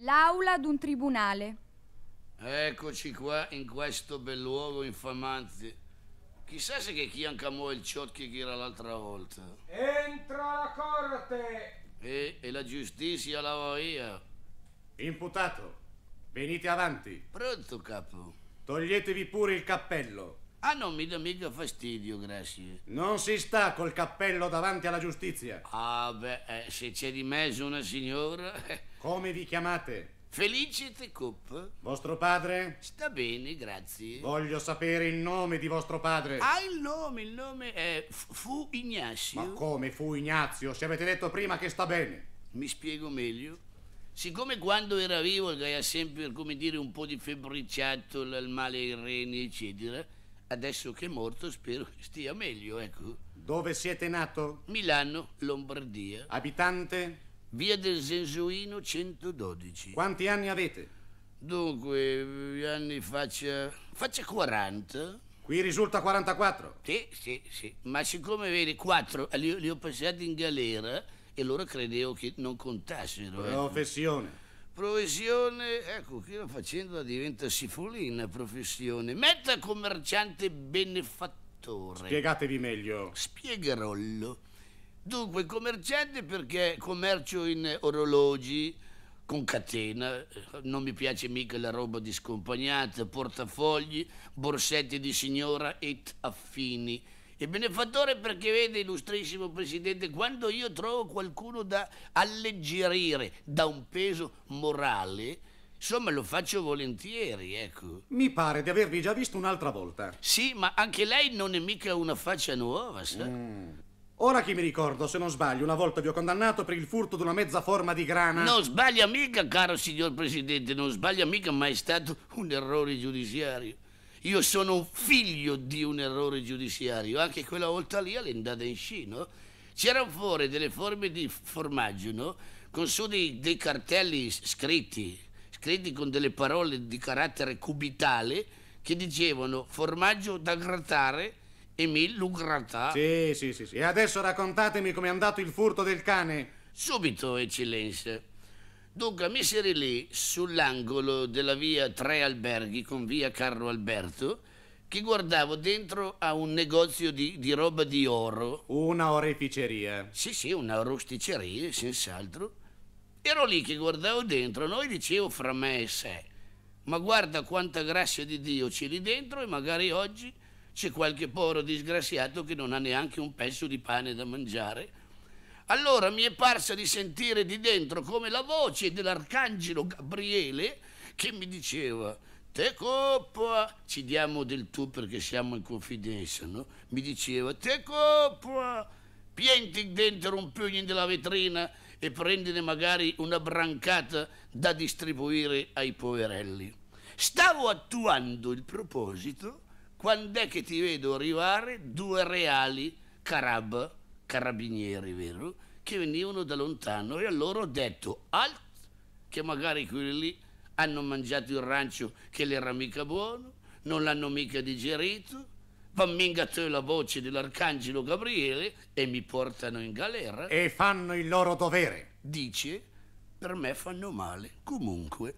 L'aula d'un tribunale. Eccoci qua in questo bel luogo infamante. Chissà se che chi ancamò il ciotchi che era l'altra volta. Entra la corte! E, e la giustizia la voglia. Imputato, venite avanti. Pronto, capo. Toglietevi pure il cappello. Ah, non mi dà mica fastidio, grazie. Non si sta col cappello davanti alla giustizia. Ah, beh, eh, se c'è di mezzo una signora. Eh. Come vi chiamate? Felicite Cup. Vostro padre? Sta bene, grazie. Voglio sapere il nome di vostro padre. Ah, il nome, il nome è Fu Ignazio. Ma come fu Ignazio? Se avete detto prima che sta bene. Mi spiego meglio. Siccome quando era vivo ha sempre, come dire, un po' di febbriciato, il male ai reni, eccetera, Adesso che è morto spero che stia meglio, ecco. Dove siete nato? Milano, Lombardia. Abitante? Via del Sensuino 112. Quanti anni avete? Dunque, anni faccia... faccia 40. Qui risulta 44. Sì, sì, sì. Ma siccome vedi, 4 li, li ho passati in galera e loro credevo che non contassero. Ecco. Professione. Ecco. Professione, ecco, chi la faccenda diventa sifolina professione. Metta commerciante benefattore. Spiegatevi meglio. Spiegherollo. Dunque, commerciante perché commercio in orologi con catena, non mi piace mica la roba discompagnata, portafogli, borsetti di signora e affini il benefattore perché vede, illustrissimo Presidente, quando io trovo qualcuno da alleggerire da un peso morale, Insomma, lo faccio volentieri, ecco. Mi pare di avervi già visto un'altra volta. Sì, ma anche lei non è mica una faccia nuova, sa? Mm. Ora che mi ricordo, se non sbaglio, una volta vi ho condannato per il furto di una mezza forma di grana. Non sbaglia mica, caro signor Presidente, non sbaglia mica, ma è stato un errore giudiziario io sono figlio di un errore giudiziario, anche quella volta lì all'andata in sci, C'erano fuori delle forme di formaggio, no? Con su dei, dei cartelli scritti, scritti con delle parole di carattere cubitale che dicevano formaggio da grattare e mi lo grattà. Sì, sì, sì, sì. E adesso raccontatemi com'è andato il furto del cane. Subito, eccellenza. Dunque, messere lì, sull'angolo della via Tre Alberghi con via Carlo Alberto, che guardavo dentro a un negozio di, di roba di oro. Una oreficeria. Sì, sì, una rusticeria, senz'altro. Ero lì che guardavo dentro, noi dicevo fra me e sé, ma guarda quanta grazia di Dio c'è lì dentro e magari oggi c'è qualche povero disgraziato che non ha neanche un pezzo di pane da mangiare allora mi è parsa di sentire di dentro come la voce dell'arcangelo Gabriele che mi diceva te coppa, ci diamo del tu perché siamo in confidenza, no? Mi diceva te coppa, pienti dentro un pugno della vetrina e prendine magari una brancata da distribuire ai poverelli. Stavo attuando il proposito quando è che ti vedo arrivare due reali carab carabinieri, vero? Che venivano da lontano e allora ho detto, alt, che magari quelli lì hanno mangiato il rancio che le era mica buono, non l'hanno mica digerito, tu la voce dell'arcangelo Gabriele e mi portano in galera. E fanno il loro dovere. Dice, per me fanno male, comunque.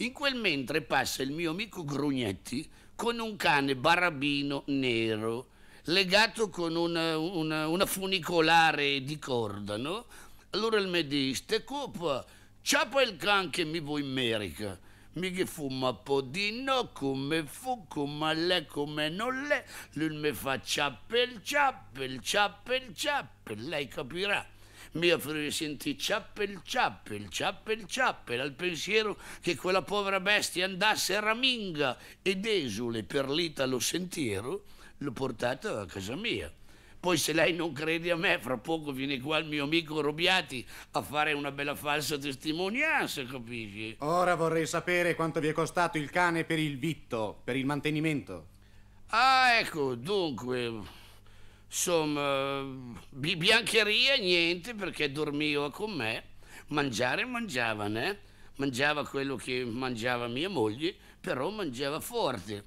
In quel mentre passa il mio amico Grugnetti con un cane barabino nero legato con una, una, una funicolare di corda, no? Allora il mediste, copa, ciapa il can che mi vuoi in America. Mi Mica fuma podino, come fu, come l'è, come non l'è. Lui mi fa ciappel, ciappel, ciappel, ciappel, lei capirà. Mi offrire sentì ciappel, ciappel, ciappel, ciappel, al pensiero che quella povera bestia andasse raminga ed esule per l'Italo sentiero l'ho portato a casa mia. Poi se lei non crede a me, fra poco viene qua il mio amico Robiati a fare una bella falsa testimonianza, capisci? Ora vorrei sapere quanto vi è costato il cane per il vitto, per il mantenimento. Ah, ecco, dunque, insomma, biancheria niente perché dormiva con me, mangiare mangiava, né? Eh. Mangiava quello che mangiava mia moglie, però mangiava forte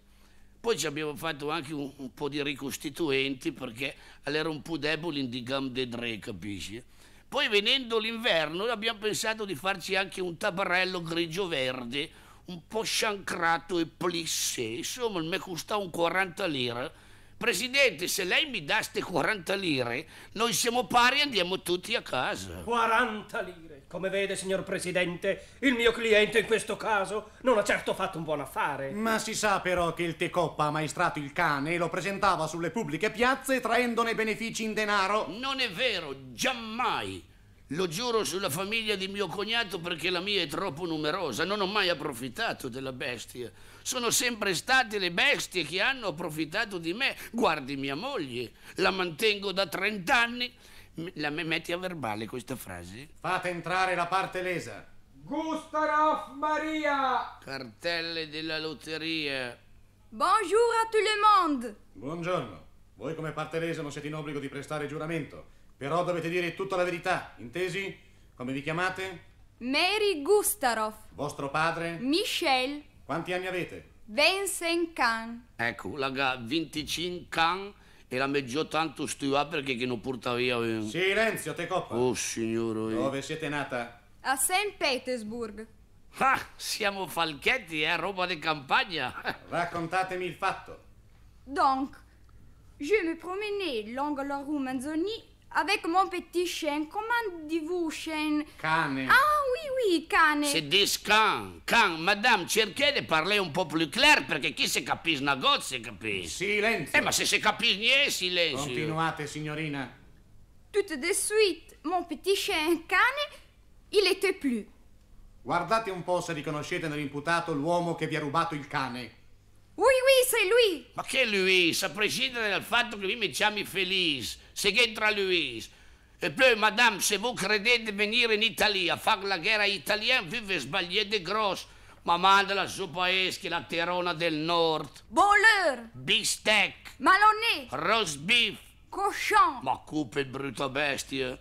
poi ci abbiamo fatto anche un, un po' di ricostituenti perché era un po' deboli di Gam de Dre, capisci? Poi venendo l'inverno abbiamo pensato di farci anche un tabarello grigio-verde, un po' sciancrato e plissé. Insomma, mi costa un 40 lire. Presidente, se lei mi dà ste 40 lire, noi siamo pari e andiamo tutti a casa. 40 lire? Come vede, signor Presidente, il mio cliente in questo caso non ha certo fatto un buon affare. Ma si sa però che il Tecoppa ha maestrato il cane e lo presentava sulle pubbliche piazze traendone benefici in denaro. Non è vero, giammai. Lo giuro sulla famiglia di mio cognato perché la mia è troppo numerosa. Non ho mai approfittato della bestia. Sono sempre state le bestie che hanno approfittato di me. Guardi mia moglie. La mantengo da 30 anni la metti a verbale questa frase? Fate entrare la parte lesa. Gustavo Maria! Cartelle della lotteria. Bonjour a tout le monde! Buongiorno. Voi come parte lesa non siete in obbligo di prestare giuramento, però dovete dire tutta la verità, intesi? Come vi chiamate? Mary Gustaroff. Vostro padre? Michel. Quanti anni avete? Vincent Khan. Ecco, la 25 Khan era meglio tanto stiva perché che non porta via. Eh. Silenzio, te coppa. Oh, signore. Eh. Dove siete nata? A St. Petersburg. Ah, siamo falchetti, eh, roba di campagna. Raccontatemi il fatto. Donc, je me promenais lungo la rue Manzoni Avec mon petit chien, comment dites-vous chien Cane. Ah oui, oui, cane. C'est dis can, can. Madame, cerchez de parler un po' più clair perché chi se capisce una se capisce. Silenzio. Eh, ma se se capisce niente, silenzio. Continuate, signorina. Tout de suite, mon petit chien cane, il était plus. Guardate un po' se riconoscete nell'imputato l'uomo che vi ha rubato il cane. Oui, oui, c'est lui. Ma che lui? A prescindere dal fatto che lui mi chiami Felice c'est qu'entre Louise. E poi, madame, se vous credez de venir in Italia, fare la guerra italiana, vous sbagliate grosso. Ma mandala su paese che la terona del nord. Boleur. Bistec. Malonné. Roast beef. Cochon. Ma cupe brutta bestie.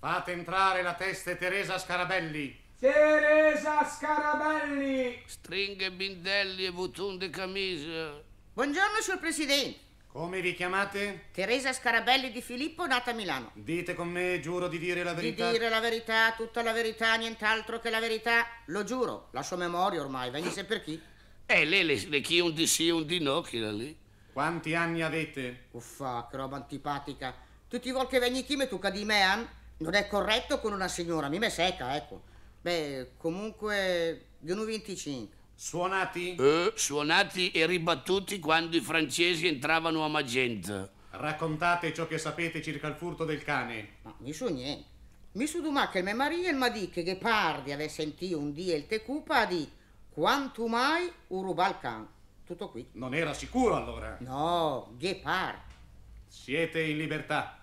Fate entrare la testa Teresa Scarabelli. Teresa Scarabelli. Stringhe, bindelli e bouton de camicia. Buongiorno, signor Presidente. Come vi chiamate? Teresa Scarabelli di Filippo, nata a Milano. Dite con me, giuro di dire la verità. Di dire la verità, tutta la verità, nient'altro che la verità. Lo giuro, la sua memoria ormai, venga se per chi. Eh, lei le, le chi un di sì, un di no, chi era lì. Quanti anni avete? Uffa, che roba antipatica. Tutti i vol che vengi chi me tu cadi me, an? Eh? Non è corretto con una signora, mi me seca, ecco. Beh, comunque, di 25. Suonati? Eh, suonati e ribattuti quando i francesi entravano a Magenta. Raccontate ciò che sapete circa il furto del cane. Ma mi so niente. Mi su dumà che me Maria mi dice che Pardi aveva sentito un dì il tecupa di quanto mai un rubal can. Tutto qui. Non era sicuro allora? No, Ghepar. Siete in libertà.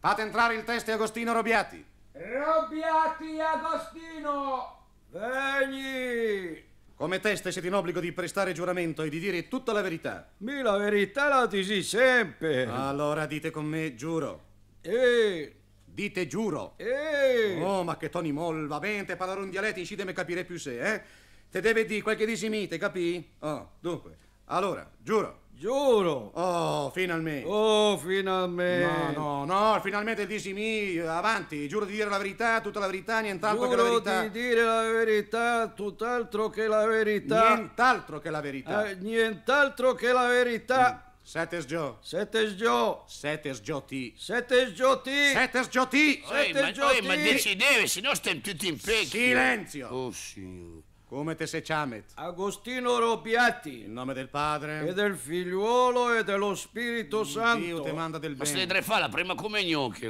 Fate entrare il teste Agostino Robbiati. Robbiati Agostino! Veni! Come teste siete in obbligo di prestare giuramento e di dire tutta la verità. Mi la verità la dici sempre. Allora dite con me giuro. Eeeh. Dite giuro. Eeeh. Oh, ma che toni moll, va bene, te parlare un dialetto incide me capire più se, eh? Te deve di quel che dici capì? Oh, dunque, allora, giuro. Giuro! Oh, finalmente! Oh, finalmente! No, no, no, finalmente dici mi, avanti, giuro di dire la verità, tutta la verità, nient'altro giuro che la verità. Giuro di dire la verità, tutt'altro che la verità. Nient'altro che la verità. Eh, nient'altro che la verità. Mm. Sette sgio. Sette sgio. Sette sgioti. Sette sgioti. Sette sgioti. Sette sgioti. Ma, oi, ma decidevi, se no stiamo tutti in pecchio. Silenzio! Oh, signore. Come te se ciamet? Agostino Robiati. In nome del Padre. E del Figliuolo e dello Spirito Dio Santo. Dio ti manda del bene. Ma se ne fa la prima come gnocchi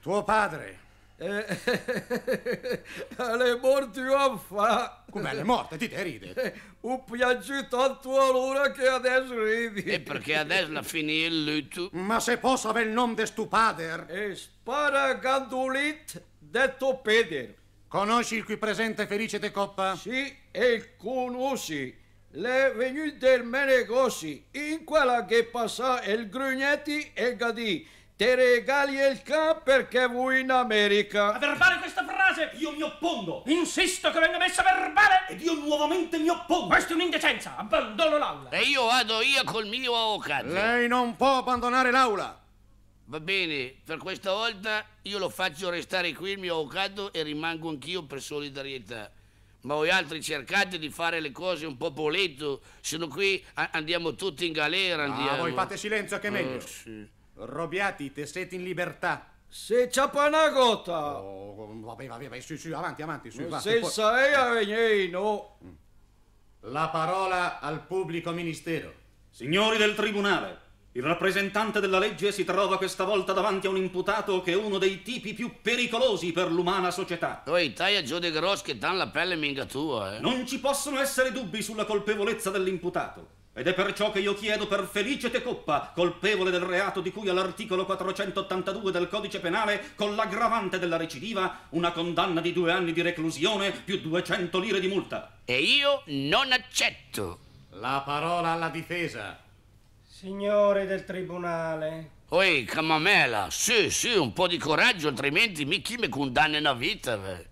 Tuo padre. Eh, le morti ho fa. Com'è le morte? Ti te ride? Ho piangito a tua allora che adesso ridi. E perché adesso la finì il lutto? Ma se posso avere il nome di tuo padre? E spara gandulit detto peder. Conosci il qui presente Felice De Coppa? Sì, e conosci. Le venu del Menegosi, in quella che passa il Grugnetti e il Gadì. Te regali il can perché vuoi in America. A verbale questa frase! Io mi oppongo! Insisto che venga messa a verbale! Ed io nuovamente mi oppongo! Questa è un'indecenza! Abbandono l'aula! E io vado io col mio avvocato! Lei non può abbandonare l'aula! Va bene, per questa volta io lo faccio restare qui il mio avvocato e rimango anch'io per solidarietà. Ma voi altri cercate di fare le cose un po' poletto, se no qui andiamo tutti in galera. Ah, andiamo. Ah, voi fate silenzio che è meglio. Eh, sì. Robbiati, tessetti in libertà. Se c'è una panagotta! Oh, vabbè, vabbè, vai, su, su, avanti, avanti, su, va. Se poi... a Vegnino! La parola al pubblico ministero. Signori del tribunale, il rappresentante della legge si trova questa volta davanti a un imputato che è uno dei tipi più pericolosi per l'umana società. Oi, taglia giù di grosso che dan la pelle minga tua, eh. Non ci possono essere dubbi sulla colpevolezza dell'imputato. Ed è perciò che io chiedo per Felice Tecoppa, colpevole del reato di cui all'articolo 482 del codice penale, con l'aggravante della recidiva, una condanna di due anni di reclusione più 200 lire di multa. E io non accetto. La parola alla difesa. Signore del tribunale. Oi, Camamela, sì, sì, un po' di coraggio, altrimenti mi chi mi condanna una vita. Beh.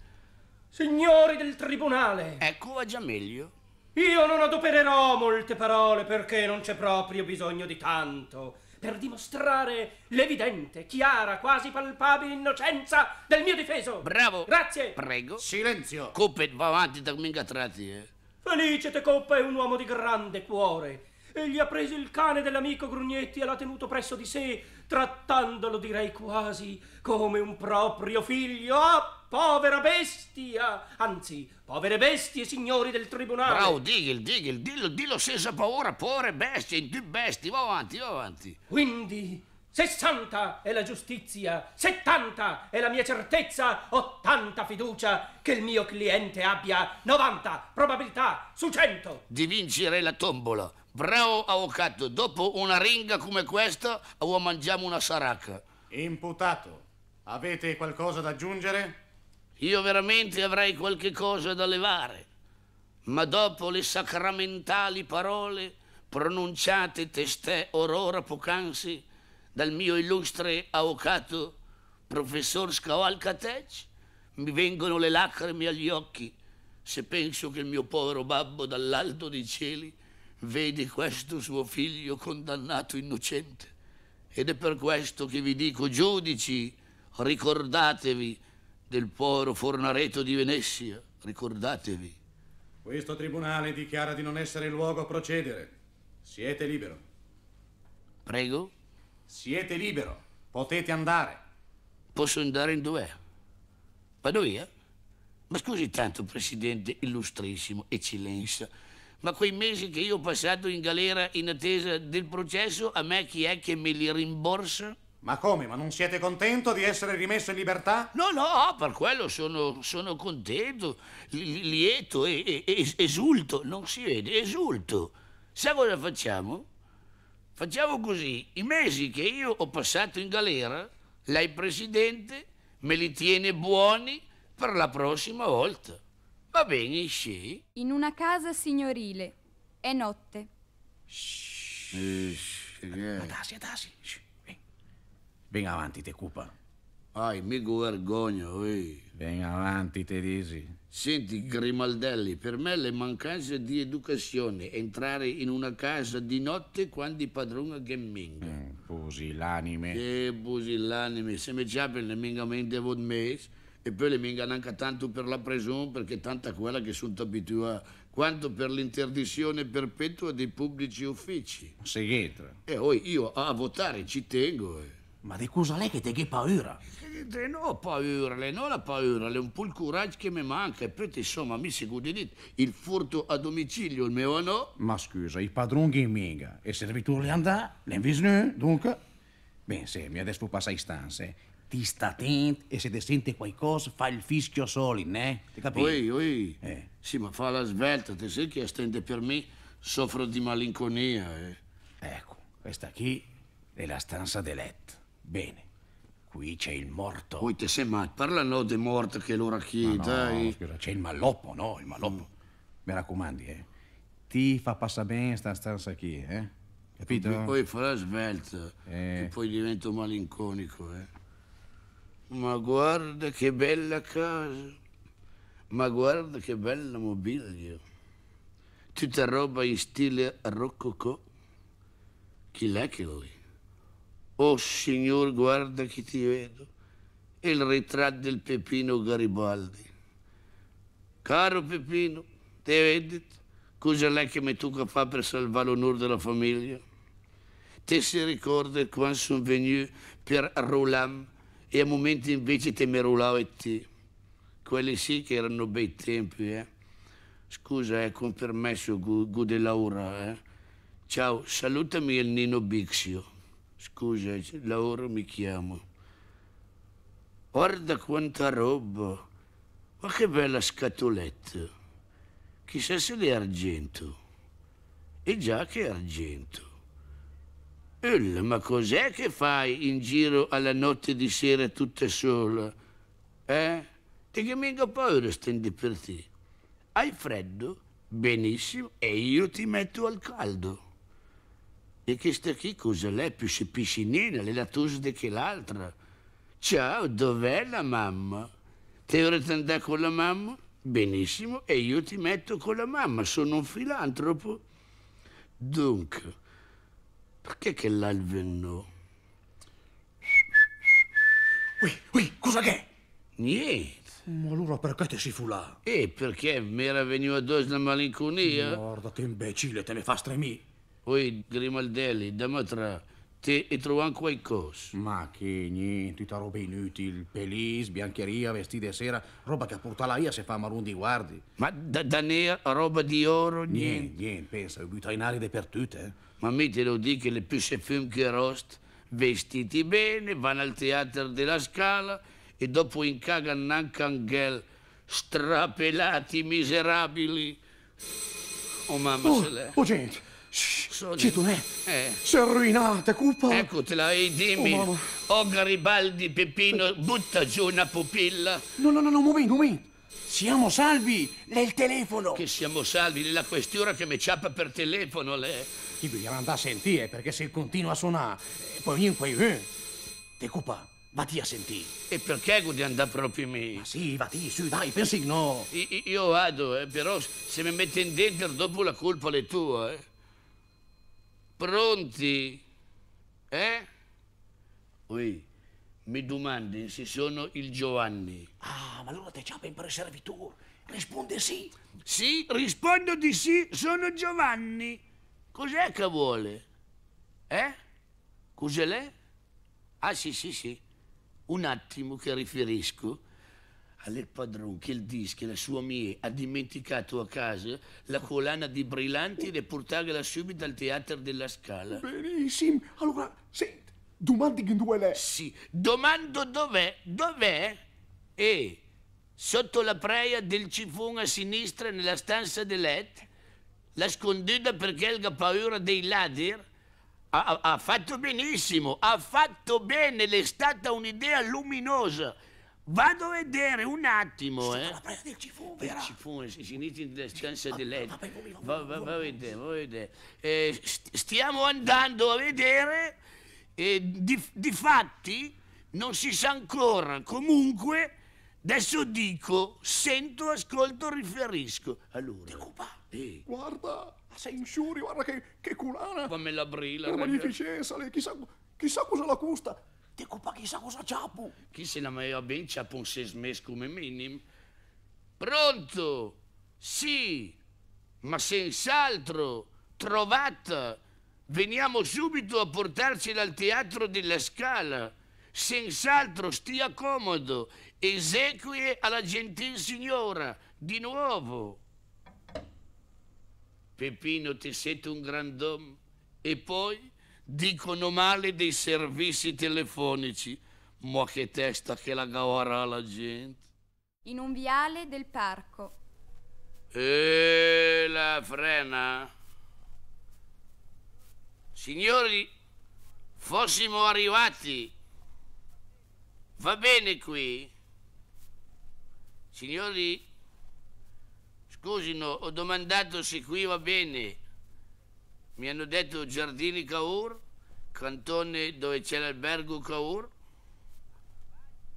Signori del tribunale. Ecco, va già meglio. Io non adopererò molte parole perché non c'è proprio bisogno di tanto per dimostrare l'evidente, chiara, quasi palpabile innocenza del mio difeso. Bravo. Grazie. Prego. Silenzio. Coppe va avanti da minga tratti, eh. Felice te Coppa è un uomo di grande cuore Egli ha preso il cane dell'amico Grugnetti e l'ha tenuto presso di sé, trattandolo direi quasi come un proprio figlio. Ah, povera bestia! Anzi, povere bestie, signori del tribunale! Bravo, digil, digil, dillo, dillo senza paura, povere bestie, di bestie, va avanti, va avanti. Quindi, Sessanta è la giustizia, settanta è la mia certezza, 80 fiducia che il mio cliente abbia 90 probabilità su 100 di vincere la tombola. Bravo avvocato, dopo una ringa come questa, o mangiamo una saracca. Imputato, avete qualcosa da aggiungere? Io veramente avrei qualche cosa da levare, ma dopo le sacramentali parole pronunciate testè orora poc'anzi, dal mio illustre avvocato professor Scavalcatec, mi vengono le lacrime agli occhi se penso che il mio povero babbo dall'alto dei cieli vede questo suo figlio condannato innocente. Ed è per questo che vi dico, giudici, ricordatevi del povero Fornareto di Venezia, ricordatevi. Questo tribunale dichiara di non essere il luogo a procedere. Siete libero. Prego. Siete libero. Potete andare. Posso andare in dov'è? Vado via? Ma scusi tanto, Presidente, illustrissimo, eccellenza, ma quei mesi che io ho passato in galera in attesa del processo, a me chi è che me li rimborsa? Ma come? Ma non siete contento di essere rimesso in libertà? No, no, per quello sono, sono contento, lieto, e, e, esulto, non si vede, esulto. Sai cosa facciamo? Facciamo così, i mesi che io ho passato in galera, lei presidente me li tiene buoni per la prossima volta. Va bene, sì. In una casa signorile. È notte. Shh. Eh, adasi, adasi. avanti, te cupa. Ai, mi vergogno, ui. Ven avanti, te dici. Senti, Grimaldelli, per me le mancanze di educazione, entrare in una casa di notte quando il padrone gamminga. Mm, pusillanime. Che pusillanime, se mi chiappa le minga mente vod mes, e poi le minga neanche tanto per la prigione perché tanta quella che sono abituata, quanto per l'interdizione perpetua dei pubblici uffici. Seghetra. E eh, poi io a votare ci tengo. Eh. Ma di cosa lei che te che paura? De no paura, le non la paura, le un po' il coraggio che mi manca. E poi, insomma, mi si di il furto a domicilio, il mio no? Ma scusa, il padrone che minga, e il servitore andà, l'invisnu, dunque? Ben, se mi adesso passa in istanze, eh. ti sta attento e se ti sente qualcosa fa il fischio soli, ne? Ti capisci? Oi, oi. Eh. Sì, ma fa la svelta, ti sai che stende per me soffro di malinconia, eh. Ecco, questa qui è la stanza di letto. Bene. Qui c'è il morto. Uite, se mai parlano di morto che l'ora chi, no, dai. No, scusa, c'è il malloppo, no? Il malloppo. Mm. Mi raccomandi, eh. Ti fa passare bene sta stanza qui, eh? Capito? E poi farà svelto, Eh. E poi divento malinconico, eh. Ma guarda che bella casa. Ma guarda che bella mobilia. Tutta roba in stile rococò. Chi l'è che lui? Oh Signor, guarda chi ti vedo. È il ritratto del Peppino Garibaldi. Caro Peppino, te vedi cosa lei che mi tocca fare per salvare l'onore della famiglia? Te si ricorda quando sono venuto per Rolam e a momenti invece te mi rollavo e te. Quelli sì che erano bei tempi, eh. Scusa, eh, con permesso, Gude Laura, eh. Ciao, salutami il Nino Bixio. Scusa, lavoro mi chiamo. Guarda quanta roba! Ma che bella scatoletta! Chissà se è argento. E già che è argento. Ull, ma cos'è che fai in giro alla notte di sera tutta sola? Eh? Ti che mica paura stendi per te. Hai freddo? Benissimo, e io ti metto al caldo. E questa qui cosa l'è più se piscinina, le latose che l'altra. Ciao, dov'è la mamma? Te ora ti andare con la mamma? Benissimo, e io ti metto con la mamma, sono un filantropo. Dunque, perché che l'alven no? Ui, ui, cosa che? Niente. Ma allora perché ti si fu fulà? E eh, perché mi era venuta dos la malinconia? Guarda che imbecille, te ne fa stremi poi Grimaldelli, Damatra, te e trovano qualcosa. Ma che niente, ta roba inutile, pelis, biancheria, vestiti a sera, roba che a portala io se fa marun di guardi. Ma da, da nera, roba di oro, niente. Niente, niente, pensa, aria dappertutto, eh. Ma mi te lo dico che le se film che rost, vestiti bene, vanno al teatro della Scala e dopo incagano anche Angel, strapelati, miserabili. Oh mamma, oh, se l'è. Oh gente, tu Citone, eh. eh. si è rovinata, cupa. Eccotela, e dimmi, oh, mamma. Garibaldi, Peppino, butta giù una pupilla. No, no, no, no, momento, momento. Siamo salvi, lei il telefono. Che siamo salvi, la questura che mi ciappa per telefono, lei. Ti bisogna andare a sentire, perché se continua a suonare, eh, poi niente, eh. Te cupa, vatti a sentire. E perché ecco di andare proprio me? Ma sì, vatti, su, dai, pensi no. Io, io vado, eh, però se mi metti in dentro dopo la colpa è tua, eh. Pronti? Eh? Ui, mi domandi se sono il Giovanni. Ah, ma allora te c'ha ben per servitù. Risponde sì. Sì, rispondo di sì, sono Giovanni. Cos'è che vuole? Eh? Cos'è lei? Ah sì, sì, sì. Un attimo che riferisco. Natale il padrone che il disco, la sua mia, ha dimenticato a casa la collana di brillanti e portarla subito al teatro della Scala. Benissimo, allora, senti, domandi che dove è? Sì, domando dov'è, dov'è? E sotto la preia del cifone a sinistra nella stanza di letto, la sconduta perché ha paura dei ladri, ha, ha, fatto benissimo, ha fatto bene, le è stata un'idea luminosa. Vado a vedere un attimo, eh. La presa del cifume, Il cifone, si inizia in distanza di lei. Va, a vedere, va a vedere. Eh, stiamo andando a vedere, e di, di fatti non si sa ancora. Comunque, adesso dico, sento, ascolto, riferisco. Allora. Decupa, eh. guarda, sei in sciuri, guarda che, che culana. Fammela brilla. Che magnificenza, lei, chissà, chissà cosa la custa. Te cupa chissà cosa ciapu. Chi se ne mai ben ciapu un sesmes come minim? Pronto? Sì, ma senz'altro, trovata. Veniamo subito a portarcela al teatro della Scala. Senz'altro stia comodo, esequie alla gentil signora, di nuovo. Peppino, ti siete un grand'uomo. E poi? dicono male dei servizi telefonici. Ma che testa che la gaora la gente. In un viale del parco. E eh, la frena. Signori, fossimo arrivati. Va bene qui? Signori, scusino, ho domandato se qui va bene mi hanno detto Giardini Caur, cantone dove c'è l'albergo Caur.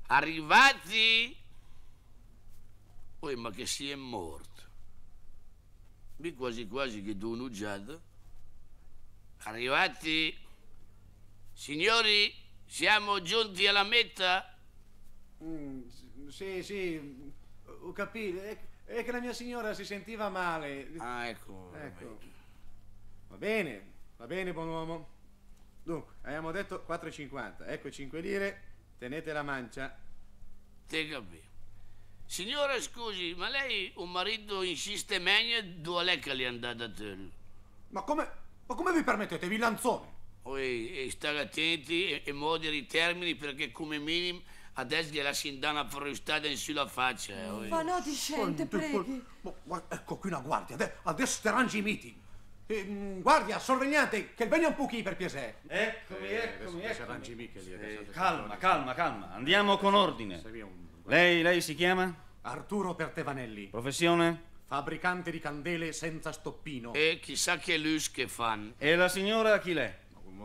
Arrivati! Poi, ma che si è morto. Mi quasi quasi che do un'uggiata. Arrivati! Signori, siamo giunti alla meta? Mm, sì, sì, ho capito. È che la mia signora si sentiva male. Ah, ecco. ecco. Va bene, va bene, buon uomo. Dunque, abbiamo detto 4,50. Ecco 5 lire, tenete la mancia. Te capì. Signora, scusi, ma lei un marito insiste meglio, dove lei che le è andata a te? Ma come, ma come vi permettete, villanzone? Oh, e, eh, e stare attenti e, e modere i termini perché come minimo adesso gliela si dà una frustata in sulla faccia. Eh, ma no, discende, prego. Ma, ma, ecco qui una guardia, adesso, adesso i meeting. Eh, guardia, sorvegliante, che il bene è un pochi per piacere. Eccomi, eh, eccomi, eccomi. Micheli, eh, calma, calma, calma. Andiamo con ordine. Lei, lei si chiama? Arturo Pertevanelli. Professione? Fabbricante di candele senza stoppino. E chissà che luce che fan. E la signora chi l'è?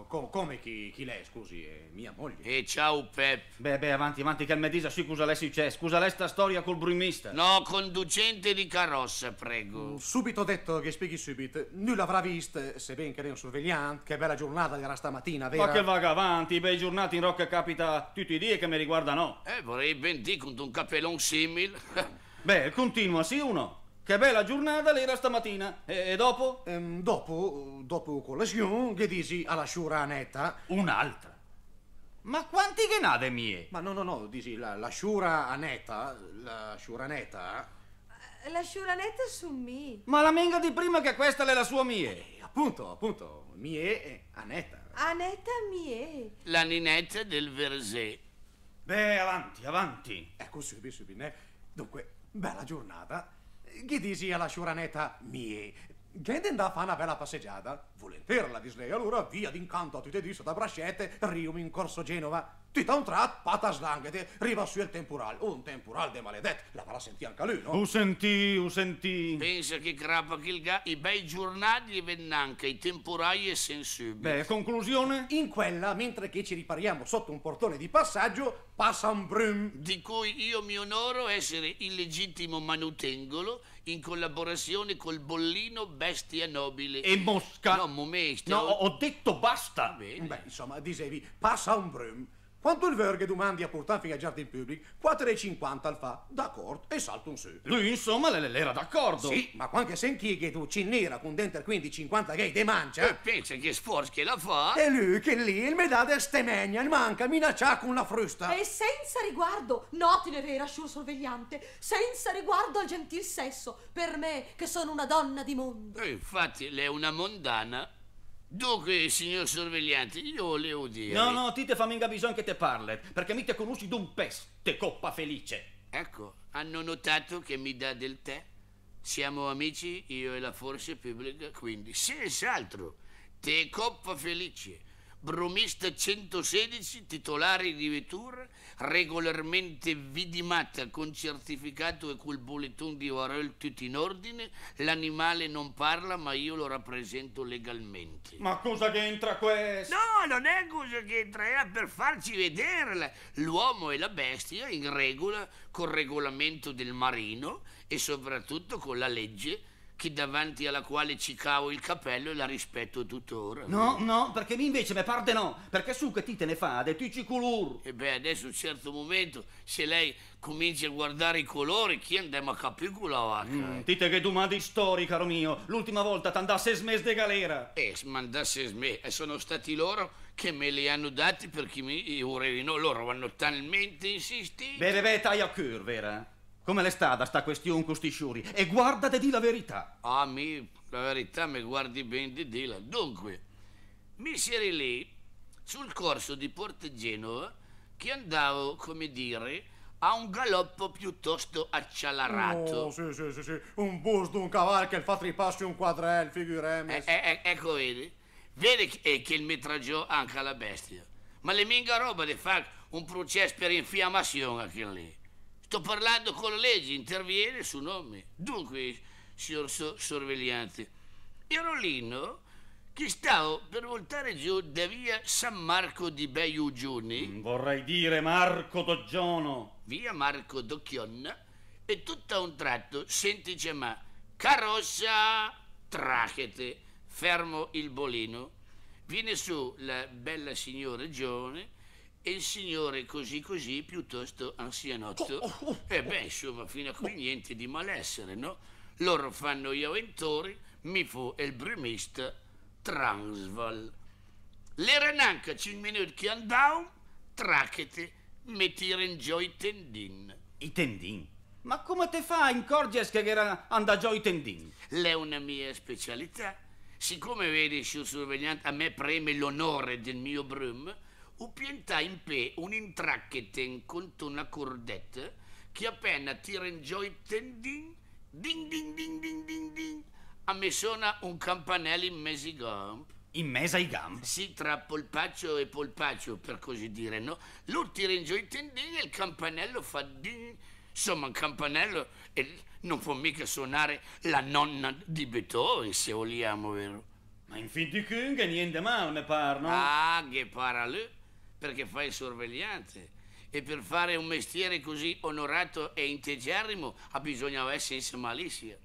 Com come chi, chi lei, scusi? È mia moglie. E eh, ciao, Pep. Beh, beh, avanti, avanti, che il medisa sì, scusa lei si c'è. Scusa lei sta storia col brumista. No, conducente di carrozza, prego. Mm, subito detto che spieghi subito. Lui l'avrà vista, se ben che era un sorvegliante, che bella giornata era stamattina, vero? Ma che vaga avanti, bei giornati in rocca capita tutti i dia che mi riguardano. Eh, vorrei ben dire con un cappellon simile. beh, continua, sì o no? Che bella giornata l'era stamattina. E, e dopo? Ehm, dopo, dopo colazione, che dici alla sciura sciuranetta? Un'altra. Ma quanti che nade mie? Ma no, no, no, dici la, la sciuranetta, la sciura sciuranetta... Eh, la sciura sciuranetta su mie. Ma la menga di prima che questa è la sua mie. Eh, appunto, appunto, mie e Anetta. Anetta mie. La ninetta del Versé. Beh, avanti, avanti. Ecco, subito, subito. eh. Dunque, bella giornata chi disi alla sciuraneta mie, Gente Genden a fare una bella passeggiata, Volentieri la Disney, allora via d'incanto a tutte disse da Brascette, rium in corso Genova. Tita un trat, pata slanghete, riva su il temporale. un temporale de maledette, la farà sentire anche lui, no? U sentì, u sentì. Pensa che crappa che il ga, i bei giornali gli anche i temporali e sensibili. Beh, conclusione? In quella, mentre che ci ripariamo sotto un portone di passaggio, passa un brum. Di cui io mi onoro essere il legittimo manutengolo in collaborazione col bollino Bestia Nobile. E Mosca. No, momento. No, oh. ho detto basta. Bene. Beh, insomma, dicevi, passa un brum. Quanto il verghe domandi a portare fino a Giardin Public, 4,50 al fa, d'accordo, e salto un su. Lui, insomma, l'era d'accordo. Sì, ma quando senti che tu cinnera con dentro 15, 50 gay te mancia... E eh, pensa che sforzo che la fa... E lui che lì il medate a stemegna, il manca minaccia con la frusta. E senza riguardo, no, vera, sciur sorvegliante, senza riguardo al gentil sesso, per me che sono una donna di mondo. E eh, infatti, lei è una mondana. Dunque, signor sorvegliante, io volevo dire... No, no, ti te famenga bisogno che te parli, perché mi te conosci d'un pes, te coppa felice. Ecco, hanno notato che mi dà del tè? Siamo amici, io e la forza pubblica, quindi senz'altro, te coppa felice bromista 116, titolare di vettura, regolarmente vidimata con certificato e col bollettone di Varel tutto in ordine, l'animale non parla ma io lo rappresento legalmente. Ma cosa che entra questo? No, non è cosa che entra, era per farci vederla. L'uomo e la bestia in regola col regolamento del marino e soprattutto con la legge che davanti alla quale ci cavo il cappello e la rispetto tuttora. No, no, perché mi invece mi parte no, perché su che ti te ne fa, de ti ci culur. E beh, adesso a un certo momento, se lei comincia a guardare i colori, chi andiamo a capicula vacca? Mm, eh? dite che tu domande storie, caro mio, l'ultima volta ti t'andasse smes de galera. Eh, mandasse smes, e sono stati loro che me li hanno dati perché mi urerino, loro hanno talmente insistito. Beh, beh, beh, taglia cur, vera? Come le sta da sta questione con sti sciuri? E guarda di la verità. Ah, mi, la verità mi guardi ben di dilla. Dunque, mi seri lì sul corso di Porta Genova che andavo, come dire, a un galoppo piuttosto accialarato. Oh, sì, sì, sì, sì. Un bus d'un cavallo che fa tripassi un quadrel, figuremi. Eh, eh, eh, ecco, vedi. Vedi che, eh, che il metraggio anche la bestia. Ma le minga roba di fare un processo per infiammazione anche lì. Sto parlando con la legge, interviene su nome. Dunque, signor so- sorvegliante, ero Lino che stavo per voltare giù da via San Marco di Beiugioni. Mm, vorrei dire Marco Doggiono. Via Marco Docchionna e tutto a un tratto senti ma carossa, trachete. Fermo il bolino. Viene su la bella signora giovane e il signore così così piuttosto anzianotto. Oh, oh, oh. e eh beh, insomma, fino a qui niente di malessere, no? Loro fanno gli avventori, mi fu il bremista Transval. L'erananca cin minuti andavano, tracchete, mettire in gio i tendin. I tendin? Ma come te fa in Corgies che era anda già i tendin? L'è una mia specialità. Siccome vedi, signor sorvegliante, a me preme l'onore del mio brum, ho piantà in pe un un'intraccheten contro una cordetta che appena tira in giù ding ding ding ding ding ding ding a me suona un campanello in mezzo ai gamb. In mezzo ai gamb? Sì, tra polpaccio e polpaccio, per così dire, no? Lui tira in giù i tendini e il campanello fa ding. Insomma, un campanello non può mica suonare la nonna di Beethoven, se vogliamo, vero? Ma in fin di che niente male, mi par, no? Ah, che parla perché fai il sorvegliante. E per fare un mestiere così onorato e integerrimo ha bisognava essere senza malizia.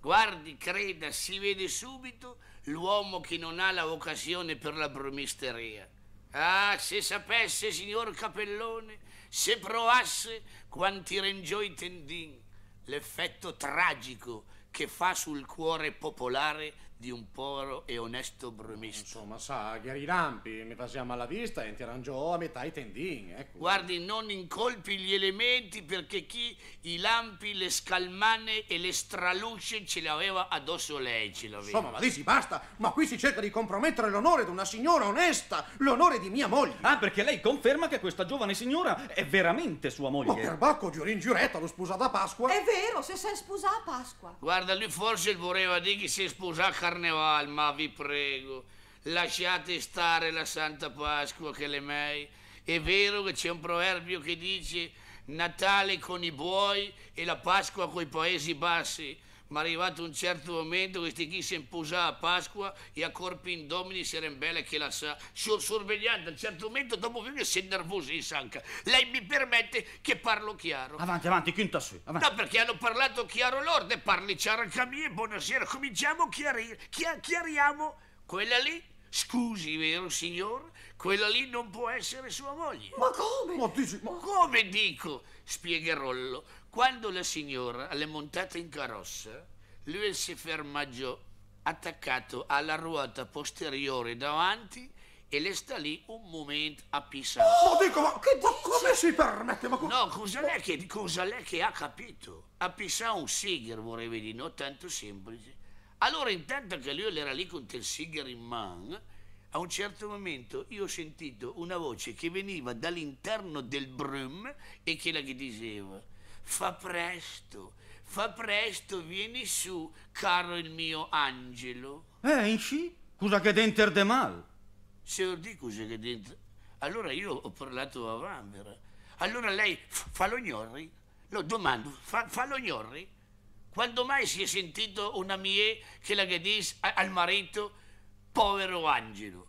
Guardi, creda, si vede subito l'uomo che non ha la vocazione per la bromisteria. Ah, se sapesse, signor Capellone, se provasse quanti rengioi tendin, l'effetto tragico che fa sul cuore popolare di un povero e onesto brumista. Insomma, sa, Ghiari Rampi, ne passiamo alla vista e tirangiò a metà i tendini, ecco. Guardi, non incolpi gli elementi perché chi i lampi, le scalmane e le straluce ce le aveva addosso lei, ce l'aveva. Insomma, ma dici basta, ma qui si cerca di compromettere l'onore di una signora onesta, l'onore di mia moglie. Ah, perché lei conferma che questa giovane signora è veramente sua moglie. Ma perbacco, giurin giuretta, l'ho sposata a Pasqua. È vero, se si è sposata a Pasqua. Guarda, lui forse voleva dire che si è sposata a carneval, ma vi prego, lasciate stare la Santa Pasqua che le mei. È vero che c'è un proverbio che dice Natale con i buoi e la Pasqua con i Paesi Bassi ma è arrivato un certo momento che sti chi si è imposava a Pasqua e a corpi indomini si rembelle che la sa. Sul sorvegliante a un certo momento dopo che si è nervoso in sanca. Lei mi permette che parlo chiaro. Avanti, avanti, quinta su. Avanti. No, perché hanno parlato chiaro loro, ne parli chiaro anche a me, buonasera. Cominciamo a chiarire, Chia chiariamo quella lì. Scusi, vero signor? Quella lì non può essere sua moglie. Ma come? Ma, dici, ma... come dico? Spiegherollo quando la signora l'è montata in carrozza, lui si fermaggio attaccato alla ruota posteriore davanti e le sta lì un momento a pisare. Oh, dico, ma, che, ma come si permette? Ma come... No, cosa lei, che, cosa lei che ha capito? A pisare un sigaro, vorrei vedere, no? Tanto semplice. Allora, intanto che lui era lì con il sigaro in mano, a un certo momento io ho sentito una voce che veniva dall'interno del brum e che la diceva Fa presto, fa presto, vieni su, caro il mio angelo. Eh, inci? Cosa che dentro de mal? Se lo dico cosa che dentro... Allora io ho parlato a Vanvera. Allora lei fa lo gnorri? Lo domando, fa, fa lo gnorri? Quando mai si è sentito una mie che la dice al marito, povero angelo?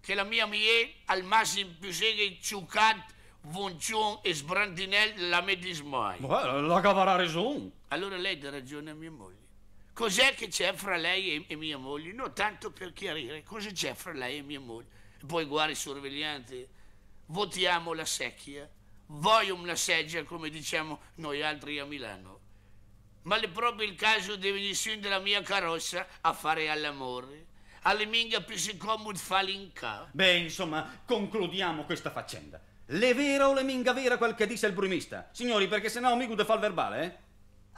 Che la mia mie al massimo più segue ciucat Vuncion e Sbrandinel la medismai. Beh, la cavarà ragione. Allora lei dà ragione a mia moglie. Cos'è che c'è fra lei e, e, mia moglie? No, tanto per chiarire, cosa c'è fra lei e mia moglie? Poi guardi sorvegliante, votiamo la secchia, voium la seggia come diciamo noi altri a Milano. Ma è proprio il caso di venire della mia carrozza a fare all'amore alle minga più si comod falinca. Beh, insomma, concludiamo questa faccenda. Le vera o le minga vera quel che dice il brumista? Signori, perché sennò mi gude fa il verbale, eh?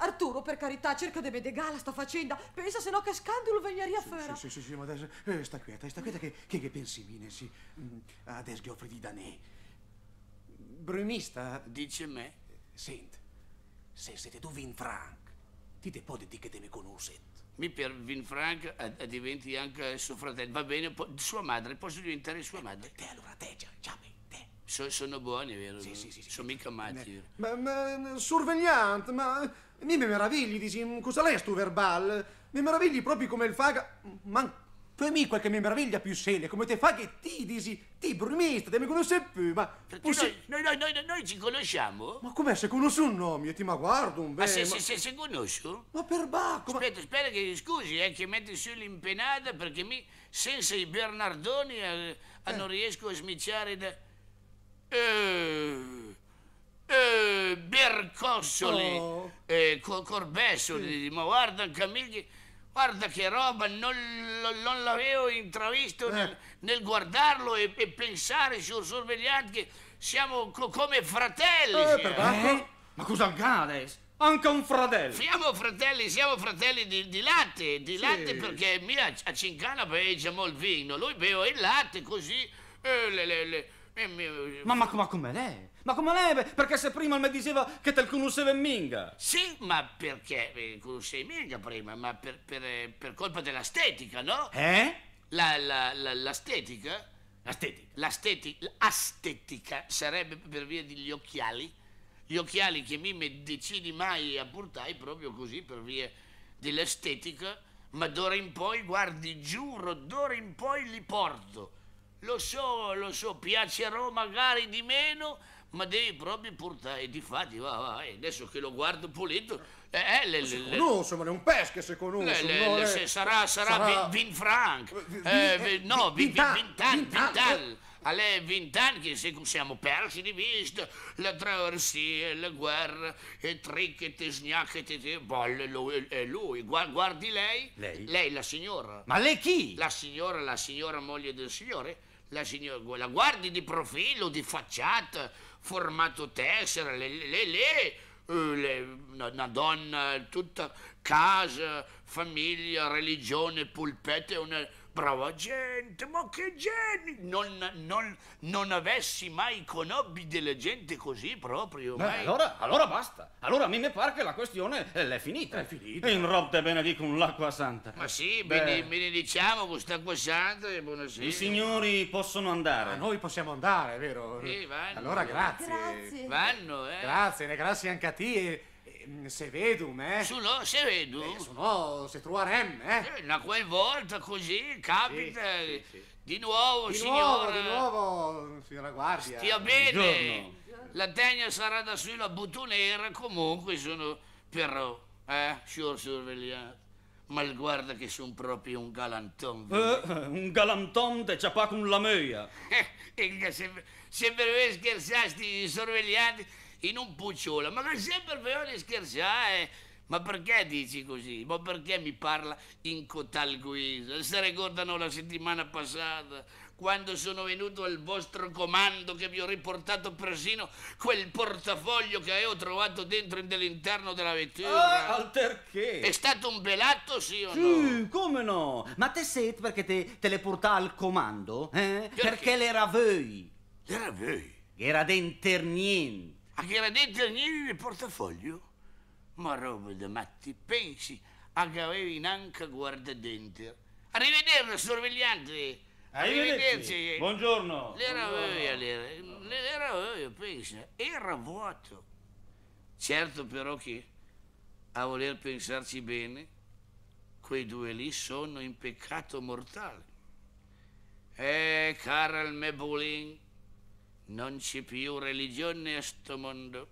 Arturo, per carità, cerca di vedere gala sta faccenda. Pensa sennò che scandalo vegnaria a fera. Sì, sì, sì, ma adesso eh, sta quieta, sta quieta che, che, che pensi bene, sì. Mm, adesso che offri di danè. Brumista... Dice me? Sent, se siete tu Vin Frank, ti te di che te me conoscet. Mi per Vin Frank eh, eh, diventi anche suo fratello, va bene? sua madre, posso diventare sua eh, madre? Te allora, te già, già So, sono buoni, vero? Sì, sì, sì. sì. Sono mica matti. Eh, ma, ma sorvegliante, ma mi meravigli, dici, mm, cosa l'è sto verbal? Mi meravigli proprio come il faga... Ma per me quel che mi meraviglia più sele, come te fa che ti dici, ti brumista, te mi conosce più, ma... Possi... Noi, noi, noi, noi, noi, ci conosciamo? Ma com'è se conosci un nome? io Ti ma guardo un bel... Ma se, ma... se, se, se conosco? Ma per bacco, ma... Aspetta, aspetta che scusi, eh, che metti su l'impenata perché mi, senza i Bernardoni, eh, eh. non eh. riesco a smicciare da eh, eh, Bercossoli, oh. eh, Corbessoli, sì. ma guarda Camilli, guarda che roba, non, non l'avevo intravisto eh. nel, nel, guardarlo e, e pensare sul sorvegliante che siamo co come fratelli. Eh, eh, ma cosa accade? Anche un fratello. Siamo fratelli, siamo fratelli di, di latte, di sì. latte perché mia a Cincana beveva il vino, lui beve il latte così... Eh, le, le, le, eh, eh, ma, ma, ma come lei? Ma come lei? Perché se prima mi diceva che te il conosceva Minga? Sì, ma perché eh, conoscevi Minga prima? Ma per, per, per colpa dell'estetica, no? Eh? L'astetica? La, la, la, l'astetica? L'astetica sarebbe per via degli occhiali. Gli occhiali che mi decidi mai a portare proprio così per via dell'estetica. Ma d'ora in poi, guardi, giuro, d'ora in poi li porto lo so, lo so, piacerò magari di meno, ma devi proprio portare. Di fatti, va, va, eh, adesso che lo guardo pulito. Eh, eh le, le, le, conosco, ma non è un pesca se conosco. Le, se sarà, sarà, sarà... Vin, Vin Frank. Eh, Vin, eh, Vin, no, Vintan. Vintan. Vintan. A lei vent'anni che siamo persi di vista, la traversia, la guerra, e tricchete, snacchetete, bolle lui, è lui. Guardi lei, lei, lei la signora. Ma lei chi? La signora, la signora moglie del signore la, signora, la guardi di profilo, di facciata, formato tessera, le, le, le, eh, una donna tutta casa, famiglia, religione, pulpette, una, brava gente, ma che geni! Non, non, non avessi mai conobbi della gente così proprio. Beh, mai. allora, allora basta. Allora a me mi pare che la questione eh, è finita. È finita. In rob benedico benedicum l'acqua santa. Ma sì, bene, benediciamo quest'acqua santa e buonasera. I signori possono andare. Ma noi possiamo andare, vero? Sì, vanno. Allora grazie. Grazie. Vanno, eh. Grazie, grazie anche a te. Mm, se vedo, eh? Sono se vedo. Eh, sono se trovarem, eh. eh? Una quel volta così capita. Sì, eh, sì, di nuovo, di signora. Nuovo, di nuovo, signora guardia. Stia bene. Buongiorno. La tegna sarà da sulla buttonera, comunque sono però, eh, signor sorvegliato. Ma guarda che sono proprio un galanton. Eh, eh un galanton te c'ha pa con la meia. Eh, se, se per voi scherzasti sorvegliati, in un pucciolo, magari sempre per scherzare, eh? ma perché dici così? Ma perché mi parla in cotal guisa? Se ricordano la settimana passata, quando sono venuto al vostro comando che vi ho riportato persino quel portafoglio che avevo trovato dentro dell'interno della vettura. Ah, perché? È stato un pelato, sì o sì, no? Sì, come no? Ma te sei perché te, te le portà al comando? Eh? Perché? perché l'era voi. L'era voi? Era niente a che era detto niente nel portafoglio? Ma roba da matti, pensi a che avevi in anca guarda dentro. Arrivederci, sorvegliante. Arrivederci. Buongiorno. L'era via, l'era via, pensa. Era vuoto. Certo però che, a voler pensarci bene, quei due lì sono in peccato mortale. Eh, Carol Mebulin, non c'è più religione a sto mondo.